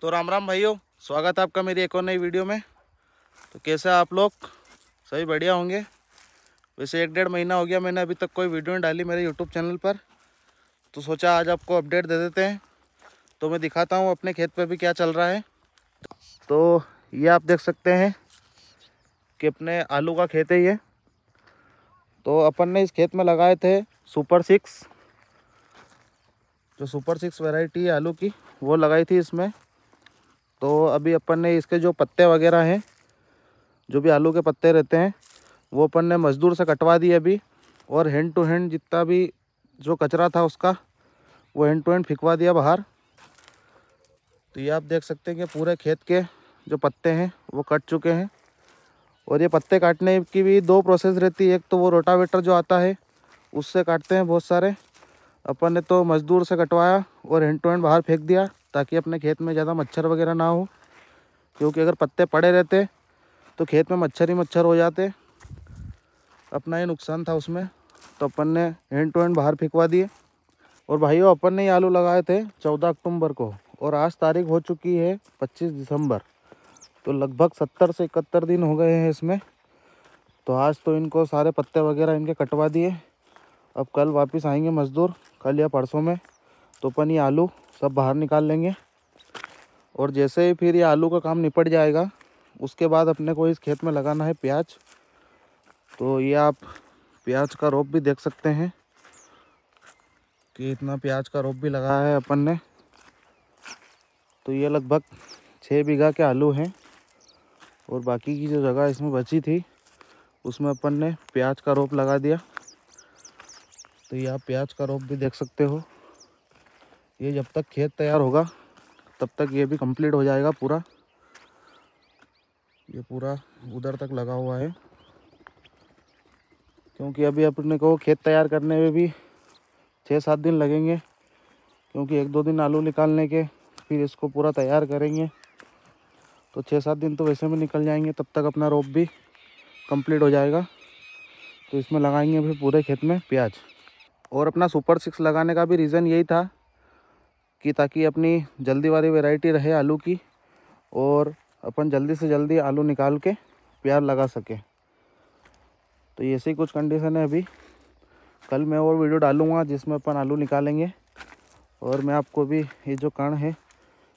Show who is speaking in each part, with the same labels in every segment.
Speaker 1: तो राम राम भाइयों स्वागत है आपका मेरी एक और नई वीडियो में तो कैसे आप लोग सभी बढ़िया होंगे वैसे एक डेढ़ महीना हो गया मैंने अभी तक कोई वीडियो नहीं डाली मेरे यूट्यूब चैनल पर तो सोचा आज आपको अपडेट दे देते हैं तो मैं दिखाता हूँ अपने खेत पर भी क्या चल रहा है तो ये आप देख सकते हैं कि अपने आलू का खेत है ये तो अपन ने इस खेत में लगाए थे सुपर सिक्स जो सुपर सिक्स वैरायटी है आलू की वो लगाई थी इसमें तो अभी अपन ने इसके जो पत्ते वगैरह हैं जो भी आलू के पत्ते रहते हैं वो अपन ने मजदूर से कटवा दिए अभी और हैंड टू हैंड जितना भी जो कचरा था उसका वो हैंड टू हैंड फिकवा दिया बाहर तो ये आप देख सकते हैं कि पूरे खेत के जो पत्ते हैं वो कट चुके हैं और ये पत्ते काटने की भी दो प्रोसेस रहती है एक तो वो रोटावेटर जो आता है उससे काटते हैं बहुत सारे अपन ने तो मज़दूर से कटवाया और हैंड टू हैंड बाहर फेंक दिया ताकि अपने खेत में ज़्यादा मच्छर वगैरह ना हो क्योंकि अगर पत्ते पड़े रहते तो खेत में मच्छर ही मच्छर हो जाते अपना ही नुकसान था उसमें तो अपन ने हैंड टू हैंड बाहर फेंकवा दिए और भाइयों अपन ने ये आलू लगाए थे चौदह अक्टूबर को और आज तारीख हो चुकी है पच्चीस दिसंबर तो लगभग सत्तर से इकहत्तर दिन हो गए हैं इसमें तो आज तो इनको सारे पत्ते वगैरह इनके कटवा दिए अब कल वापस आएंगे मज़दूर कल या परसों में तो अपन ये आलू सब बाहर निकाल लेंगे और जैसे ही फिर ये आलू का काम निपट जाएगा उसके बाद अपने को इस खेत में लगाना है प्याज तो ये आप प्याज का रोप भी देख सकते हैं कि इतना प्याज का रोप भी लगाया है अपन ने तो ये लगभग छः बीघा के आलू हैं और बाकी की जो जगह इसमें बची थी उसमें अपन ने प्याज का रोप लगा दिया तो ये आप प्याज का रोप भी देख सकते हो ये जब तक खेत तैयार होगा तब तक ये भी कंप्लीट हो जाएगा पूरा ये पूरा उधर तक लगा हुआ है क्योंकि अभी अपने को खेत तैयार करने में भी छः सात दिन लगेंगे क्योंकि एक दो दिन आलू निकालने के फिर इसको पूरा तैयार करेंगे तो छः सात दिन तो वैसे में निकल जाएंगे तब तक अपना रोप भी कंप्लीट हो जाएगा तो इसमें लगाएंगे फिर पूरे खेत में प्याज और अपना सुपर सिक्स लगाने का भी रीज़न यही था कि ताकि अपनी जल्दी वाली वेराइटी रहे आलू की और अपन जल्दी से जल्दी आलू निकाल के प्यार लगा सके तो ऐसी कुछ कंडीशन है अभी कल मैं और वीडियो डालूँगा जिसमें अपन आलू निकालेंगे और मैं आपको भी ये जो कण है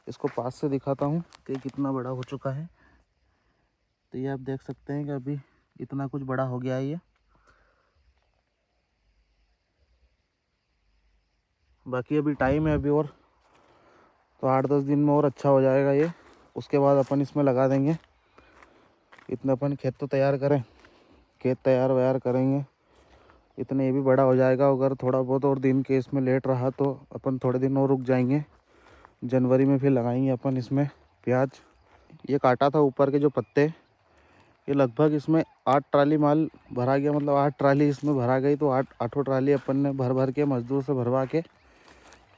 Speaker 1: इसको पास से दिखाता हूँ कि कितना बड़ा हो चुका है तो ये आप देख सकते हैं कि अभी इतना कुछ बड़ा हो गया है ये बाकी अभी टाइम है अभी और तो आठ दस दिन में और अच्छा हो जाएगा ये उसके बाद अपन इसमें लगा देंगे इतना अपन खेत तो तैयार करें खेत तैयार व्यार करेंगे इतने ये भी बड़ा हो जाएगा अगर थोड़ा बहुत और दिन के इसमें लेट रहा तो अपन थोड़े दिन और रुक जाएंगे जनवरी में फिर लगाएंगे अपन इसमें प्याज ये काटा था ऊपर के जो पत्ते ये लगभग इसमें आठ ट्राली माल भरा गया मतलब आठ ट्राली इसमें भरा गई तो आठ आठों ट्राली अपन ने भर भर के मज़दूर से भरवा के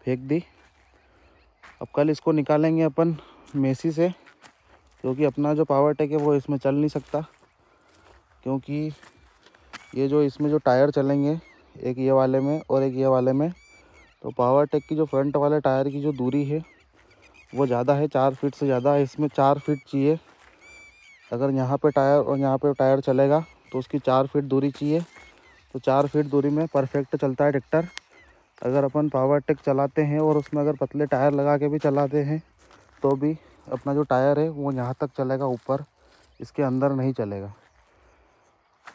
Speaker 1: फेंक दी अब कल इसको निकालेंगे अपन मेसी से क्योंकि अपना जो पावर टेक है वो इसमें चल नहीं सकता क्योंकि ये जो इसमें जो टायर चलेंगे एक ये वाले में और एक ये वाले में तो पावर टेक की जो फ्रंट वाले टायर की जो दूरी है वो ज़्यादा है चार फीट से ज़्यादा इसमें चार फीट चाहिए अगर यहाँ पे टायर और यहाँ पे टायर चलेगा तो उसकी चार फीट दूरी चाहिए तो चार फीट दूरी में परफेक्ट चलता है ट्रैक्टर अगर अपन पावर टेक चलाते हैं और उसमें अगर पतले टायर लगा के भी चलाते हैं तो भी अपना जो टायर है वो यहाँ तक चलेगा ऊपर इसके अंदर नहीं चलेगा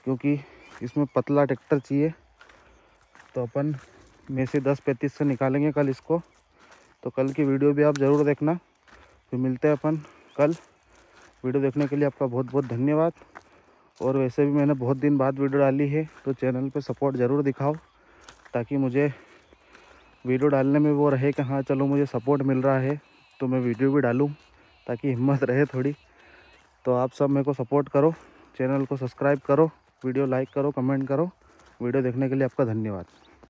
Speaker 1: क्योंकि इसमें पतला ट्रैक्टर चाहिए तो अपन में से दस पैंतीस से निकालेंगे कल इसको तो कल की वीडियो भी आप ज़रूर देखना फिर मिलते हैं अपन कल वीडियो देखने के लिए आपका बहुत बहुत धन्यवाद और वैसे भी मैंने बहुत दिन बाद वीडियो डाली है तो चैनल पे सपोर्ट ज़रूर दिखाओ ताकि मुझे वीडियो डालने में वो रहे कि हाँ चलो मुझे सपोर्ट मिल रहा है तो मैं वीडियो भी डालूँ ताकि हिम्मत रहे थोड़ी तो आप सब मेरे को सपोर्ट करो चैनल को सब्सक्राइब करो वीडियो लाइक करो कमेंट करो वीडियो देखने के लिए आपका धन्यवाद